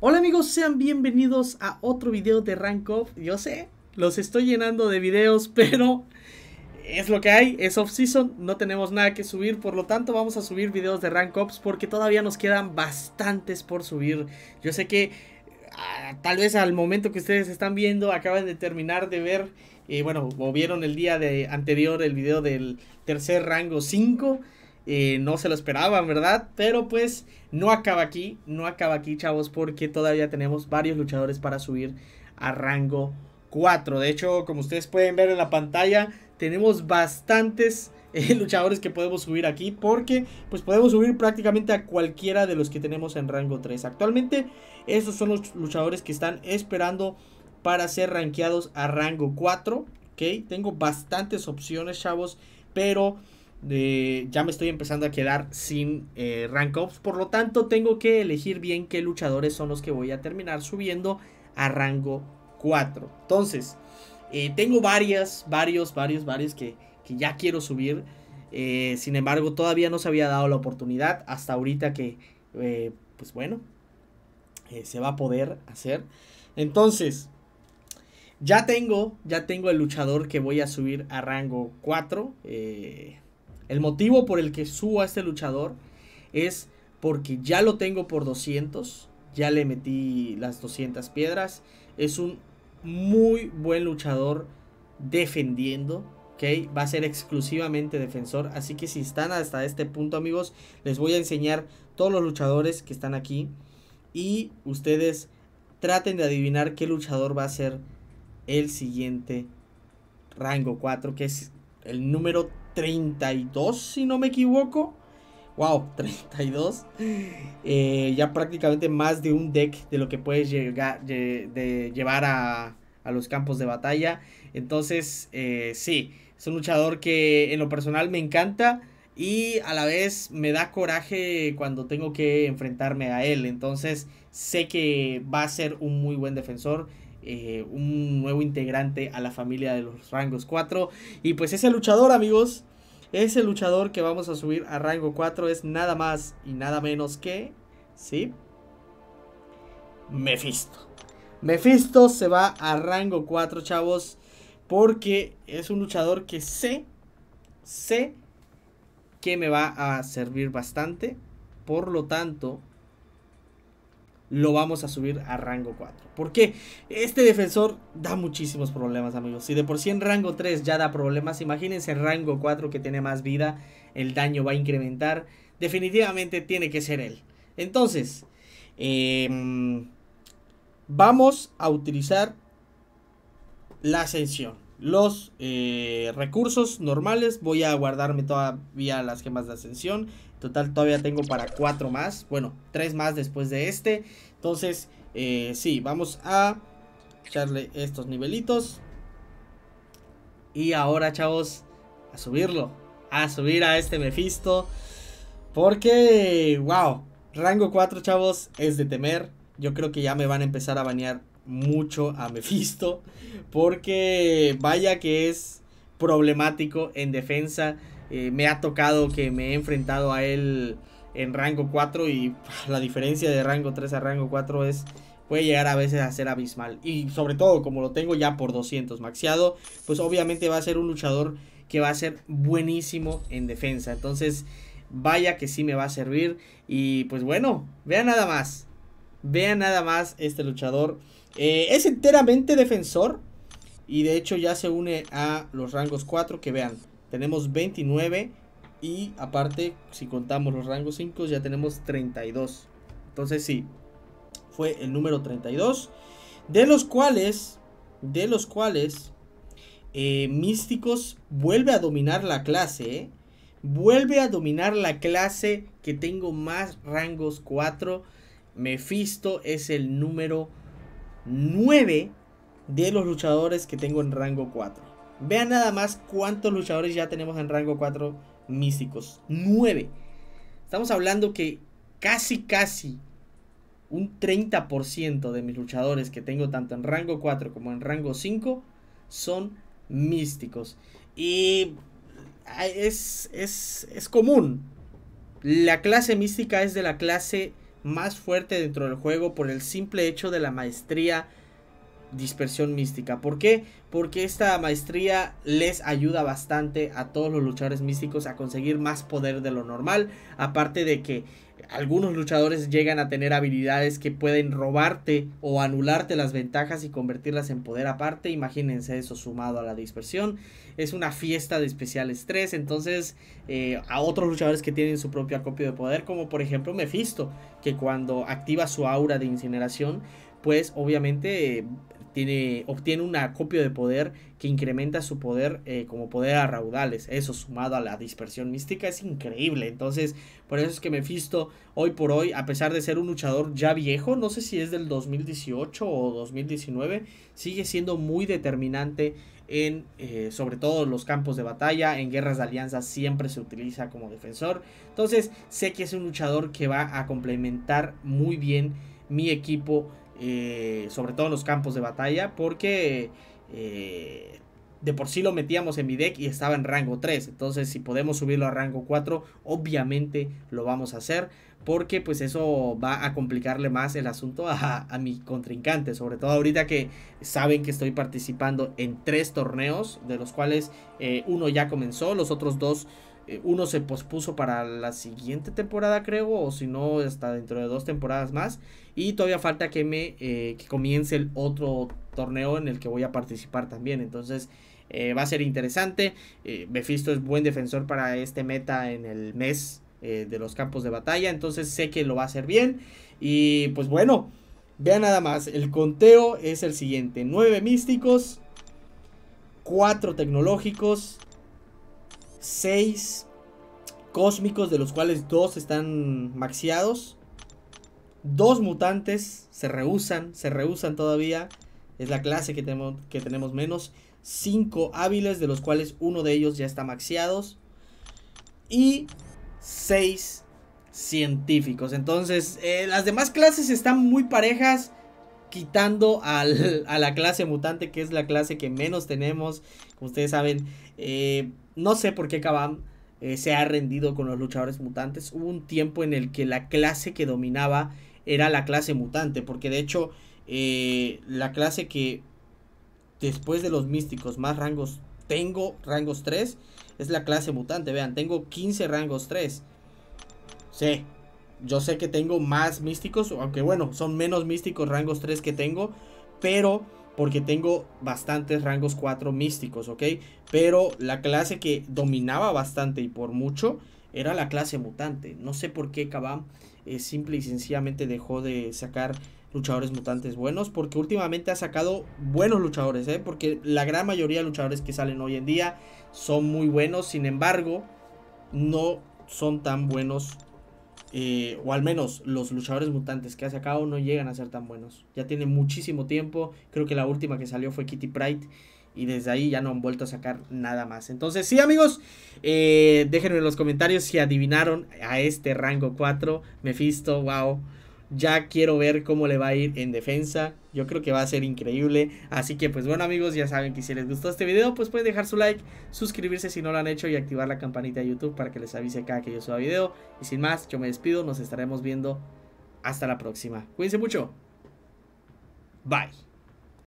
Hola amigos, sean bienvenidos a otro video de Rank Up. Yo sé, los estoy llenando de videos, pero es lo que hay, es off-season, no tenemos nada que subir, por lo tanto vamos a subir videos de Rank Ops porque todavía nos quedan bastantes por subir. Yo sé que ah, tal vez al momento que ustedes están viendo acaban de terminar de ver, eh, bueno, o vieron el día de, anterior el video del tercer rango 5 eh, no se lo esperaban, ¿verdad? Pero pues no acaba aquí, no acaba aquí, chavos, porque todavía tenemos varios luchadores para subir a rango 4. De hecho, como ustedes pueden ver en la pantalla, tenemos bastantes eh, luchadores que podemos subir aquí porque pues podemos subir prácticamente a cualquiera de los que tenemos en rango 3. Actualmente, esos son los luchadores que están esperando para ser rankeados a rango 4. ¿ok? Tengo bastantes opciones, chavos, pero ya me estoy empezando a quedar sin eh, rank ups. Por lo tanto, tengo que elegir bien qué luchadores son los que voy a terminar subiendo a rango 4. Entonces, eh, tengo varias, varios, varios, varios que, que ya quiero subir. Eh, sin embargo, todavía no se había dado la oportunidad. Hasta ahorita que, pues bueno, se va a poder hacer. Entonces, ya tengo, ya tengo el luchador que voy a subir a rango 4. Eh, el motivo por el que subo a este luchador es porque ya lo tengo por 200, ya le metí las 200 piedras, es un muy buen luchador defendiendo, Va a ser exclusivamente defensor, así que si están hasta este punto amigos, les voy a enseñar todos los luchadores que están aquí y ustedes traten de adivinar qué luchador va a ser el siguiente rango 4, que es el número 32, si no me equivoco. Wow, 32. Eh, ya prácticamente más de un deck de lo que puedes llegar, de llevar a, a los campos de batalla. Entonces, eh, sí, es un luchador que en lo personal me encanta y a la vez me da coraje cuando tengo que enfrentarme a él. Entonces, sé que va a ser un muy buen defensor eh, un nuevo integrante a la familia de los rangos 4. Y pues ese luchador, amigos, ese luchador que vamos a subir a rango 4 es nada más y nada menos que, ¿sí? Mephisto. Mephisto se va a rango 4, chavos, porque es un luchador que sé, sé que me va a servir bastante. Por lo tanto, lo vamos a subir a rango 4. Porque este defensor da muchísimos problemas, amigos. Si de por sí en rango 3 ya da problemas, imagínense en rango 4 que tiene más vida, el daño va a incrementar. Definitivamente tiene que ser él. Entonces, em, vamos a utilizar la ascensión. Los eh, recursos normales, voy a guardarme todavía las gemas de ascensión Total, todavía tengo para cuatro más. Bueno, tres más después de este. Entonces, eh, sí, vamos a echarle estos nivelitos. Y ahora, chavos, a subirlo. A subir a este Mephisto. Porque, wow, rango 4, chavos, es de temer. Yo creo que ya me van a empezar a banear mucho a Mephisto. Porque vaya que es problemático en defensa. Eh, me ha tocado que me he enfrentado a él en rango 4 y ah, la diferencia de rango 3 a rango 4 es puede llegar a veces a ser abismal. Y sobre todo, como lo tengo ya por 200 maxiado, pues obviamente va a ser un luchador que va a ser buenísimo en defensa. Entonces, vaya que sí me va a servir. Y pues bueno, vean nada más. Vean nada más este luchador. Eh, es enteramente defensor. Y de hecho ya se une a los rangos 4 que vean. Tenemos 29 y aparte, si contamos los rangos 5, ya tenemos 32. Entonces sí, fue el número 32. De los cuales, de los cuales, eh, Místicos vuelve a dominar la clase. ¿eh? Vuelve a dominar la clase que tengo más rangos 4. Mephisto es el número 9 de los luchadores que tengo en rango 4. Vean nada más cuántos luchadores ya tenemos en rango 4 místicos. 9. Estamos hablando que casi, casi un 30% de mis luchadores que tengo tanto en rango 4 como en rango 5 son místicos. Y es, es, es común. La clase mística es de la clase más fuerte dentro del juego por el simple hecho de la maestría dispersión mística. ¿Por qué? Porque esta maestría les ayuda bastante a todos los luchadores místicos a conseguir más poder de lo normal. Aparte de que algunos luchadores llegan a tener habilidades que pueden robarte o anularte las ventajas y convertirlas en poder aparte. Imagínense eso sumado a la dispersión. Es una fiesta de especial estrés, Entonces, eh, a otros luchadores que tienen su propio acopio de poder, como por ejemplo Mephisto, que cuando activa su aura de incineración, pues obviamente eh, tiene, obtiene una copia de poder que incrementa su poder eh, como poder a raudales. Eso sumado a la dispersión mística es increíble. Entonces, por eso es que Mephisto hoy por hoy, a pesar de ser un luchador ya viejo, no sé si es del 2018 o 2019, sigue siendo muy determinante en eh, sobre todo los campos de batalla, en guerras de alianza siempre se utiliza como defensor. Entonces, sé que es un luchador que va a complementar muy bien mi equipo eh, sobre todo en los campos de batalla, porque eh, de por sí lo metíamos en mi deck y estaba en rango 3, entonces si podemos subirlo a rango 4, obviamente lo vamos a hacer, porque pues eso va a complicarle más el asunto a, mi contrincante, sobre todo ahorita que saben que estoy participando en tres torneos, de los cuales eh, uno ya comenzó, los otros dos eh, uno se pospuso para la siguiente temporada, creo, o si no, hasta dentro de dos temporadas más. Y todavía falta que me eh, comience el otro torneo en el que voy a participar también. Entonces, eh, va a ser interesante. Mefisto es buen defensor para este meta en el mes de los campos de batalla. Entonces, sé que lo va a hacer bien. Y pues bueno. Vean nada más, el conteo es el siguiente. Nueve místicos, Cuatro tecnológicos, 6 cósmicos, de los cuales 2 están maxiados. Dos mutantes se rehusan, se rehusan todavía. Es la clase que tenemos, que tenemos menos. 5 hábiles, de los cuales uno de ellos ya está maxiado. Y 6 científicos. Entonces, eh, las demás clases están muy parejas. Quitando a la clase mutante, que es la clase que menos tenemos. Como ustedes saben, eh, no sé por qué Kabam eh, se ha rendido con los luchadores mutantes. Hubo un tiempo en el que la clase que dominaba era la clase mutante, porque de hecho eh, la clase que después de los místicos más rangos tengo, rangos 3, es la clase mutante. Vean, tengo 15 rangos 3. Sí, yo sé que tengo más místicos, aunque bueno, son menos místicos rangos 3 que tengo, pero porque tengo bastantes rangos 4 místicos, ¿ok? Pero la clase que dominaba bastante y por mucho era la clase mutante. No sé por qué Kabam eh, simple y sencillamente dejó de sacar luchadores mutantes buenos, porque últimamente ha sacado buenos luchadores, ¿eh? Porque la gran mayoría de luchadores que salen hoy en día son muy buenos, sin embargo, no son tan buenos o al menos los luchadores mutantes que ha sacado no llegan a ser tan buenos. Ya tiene muchísimo tiempo, creo que la última que salió fue Kitty Pride y desde ahí ya no han vuelto a sacar nada más. Entonces sí amigos, eh, déjenme en los comentarios si adivinaron a este rango 4, Mephisto, wow. Ya quiero ver cómo le va a ir en defensa. Yo creo que va a ser increíble. Así que pues bueno amigos, ya saben que si les gustó este video, pues pueden dejar su like, suscribirse si no lo han hecho y activar la campanita de YouTube para que les avise cada que yo suba video. Y sin más, yo me despido, nos estaremos viendo hasta la próxima. Cuídense mucho. Bye.